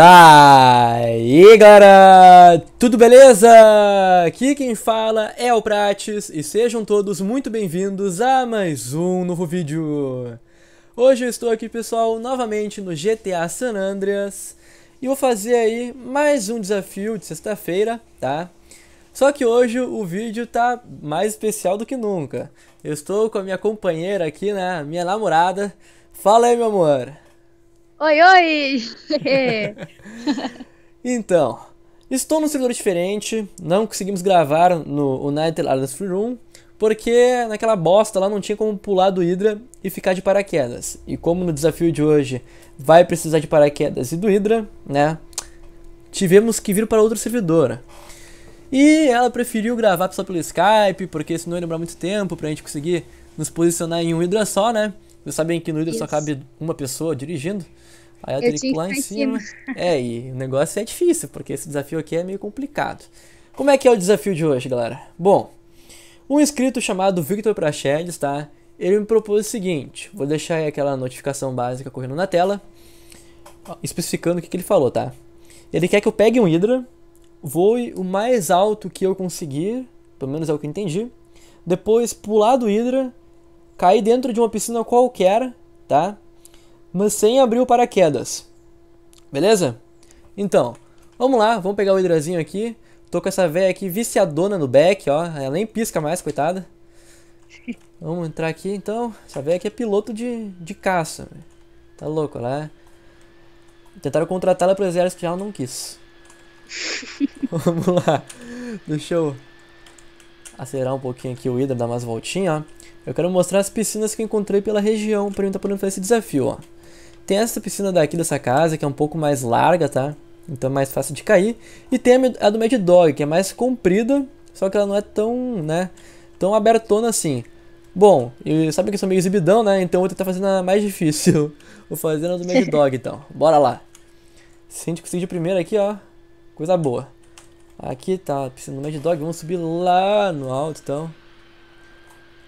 Daí galera, tudo beleza? Aqui quem fala é o Prates e sejam todos muito bem-vindos a mais um novo vídeo. Hoje eu estou aqui pessoal novamente no GTA San Andreas e vou fazer aí mais um desafio de sexta-feira, tá? Só que hoje o vídeo tá mais especial do que nunca. Eu estou com a minha companheira aqui, né, minha namorada. Fala aí meu amor! Oi, oi! então, estou num servidor diferente, não conseguimos gravar no United Islands Free Room, porque naquela bosta lá não tinha como pular do Hydra e ficar de paraquedas. E como no desafio de hoje vai precisar de paraquedas e do Hydra, né? Tivemos que vir para outro servidor. E ela preferiu gravar só pelo Skype, porque senão ia demorar muito tempo pra gente conseguir nos posicionar em um Hydra só, né? Vocês sabem que no Uber só cabe uma pessoa dirigindo. Aí ela eu teria que pular em cima. cima. É, e o negócio é difícil, porque esse desafio aqui é meio complicado. Como é que é o desafio de hoje, galera? Bom, um inscrito chamado Victor Prachedes, tá? Ele me propôs o seguinte, vou deixar aquela notificação básica correndo na tela, especificando o que, que ele falou, tá? Ele quer que eu pegue um Hydra, voe o mais alto que eu conseguir, pelo menos é o que eu entendi, depois pular do Hydra cair dentro de uma piscina qualquer, tá? Mas sem abrir o paraquedas. Beleza? Então, vamos lá, vamos pegar o hidrazinho aqui. Tô com essa velha aqui viciadona no back, ó. Ela nem pisca mais, coitada. Vamos entrar aqui então. Essa velha aqui é piloto de, de caça. Tá louco, né? Tentaram contratá-la pro exército e ela não quis. Vamos lá. Deixa eu acelerar um pouquinho aqui o Ida, dar umas voltinhas, ó. Eu quero mostrar as piscinas que encontrei pela região pra mim tá podendo fazer esse desafio, ó. Tem essa piscina daqui dessa casa, que é um pouco mais larga, tá? Então é mais fácil de cair. E tem a do Mad Dog, que é mais comprida, só que ela não é tão, né, tão abertona assim. Bom, e sabe que eu sou meio exibidão, né? Então eu vou tentar fazer a mais difícil. Vou fazer a do Mad Dog, então. Bora lá. Se a gente conseguir primeiro aqui, ó. Coisa boa. Aqui tá a piscina do Mad Dog. Vamos subir lá no alto, então.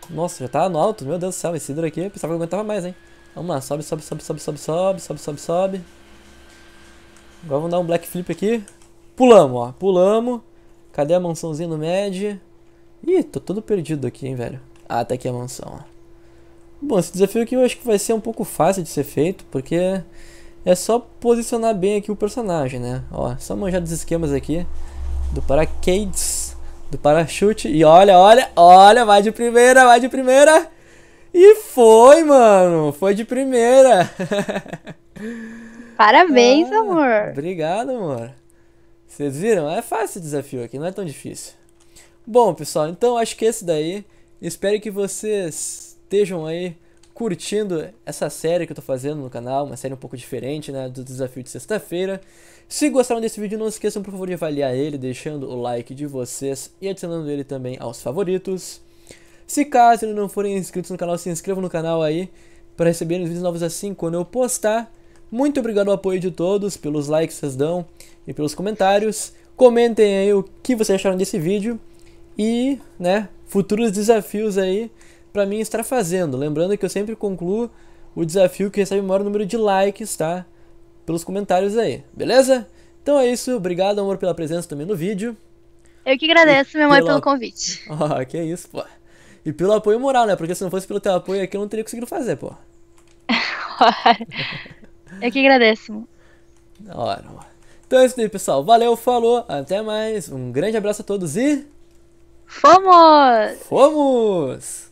Nossa, já tá no alto, meu Deus do céu, esse Sidra aqui, eu pensava que eu aguentava mais, hein. Vamos lá, sobe, sobe, sobe, sobe, sobe, sobe, sobe, sobe, sobe. Agora vamos dar um black flip aqui. Pulamos, ó, pulamos. Cadê a mansãozinha no med? Ih, tô todo perdido aqui, hein, velho. Ah, tá aqui a mansão, ó. Bom, esse desafio aqui eu acho que vai ser um pouco fácil de ser feito, porque é só posicionar bem aqui o personagem, né? Ó, só manjar dos esquemas aqui do paraquedas do parachute. E olha, olha, olha, vai de primeira, vai de primeira. E foi, mano. Foi de primeira. Parabéns, ah, amor. Obrigado, amor. Vocês viram? É fácil o desafio aqui, não é tão difícil. Bom, pessoal, então acho que esse daí. Espero que vocês estejam aí curtindo essa série que eu tô fazendo no canal, uma série um pouco diferente, né, do desafio de sexta-feira. Se gostaram desse vídeo, não esqueçam, por favor, de avaliar ele, deixando o like de vocês e adicionando ele também aos favoritos. Se caso não forem inscritos no canal, se inscrevam no canal aí para receberem vídeos novos assim quando eu postar. Muito obrigado ao apoio de todos, pelos likes que vocês dão e pelos comentários. Comentem aí o que vocês acharam desse vídeo e, né, futuros desafios aí para mim estar fazendo. Lembrando que eu sempre concluo o desafio que recebe o maior número de likes, tá? Pelos comentários aí, beleza? Então é isso, obrigado, amor, pela presença também no vídeo. Eu que agradeço, meu amor, pela... pelo convite. Ó, oh, que isso, pô. E pelo apoio moral, né? Porque se não fosse pelo teu apoio aqui, eu não teria conseguido fazer, pô. eu que agradeço. ora. Então é isso aí, pessoal. Valeu, falou, até mais. Um grande abraço a todos e. Fomos! Fomos!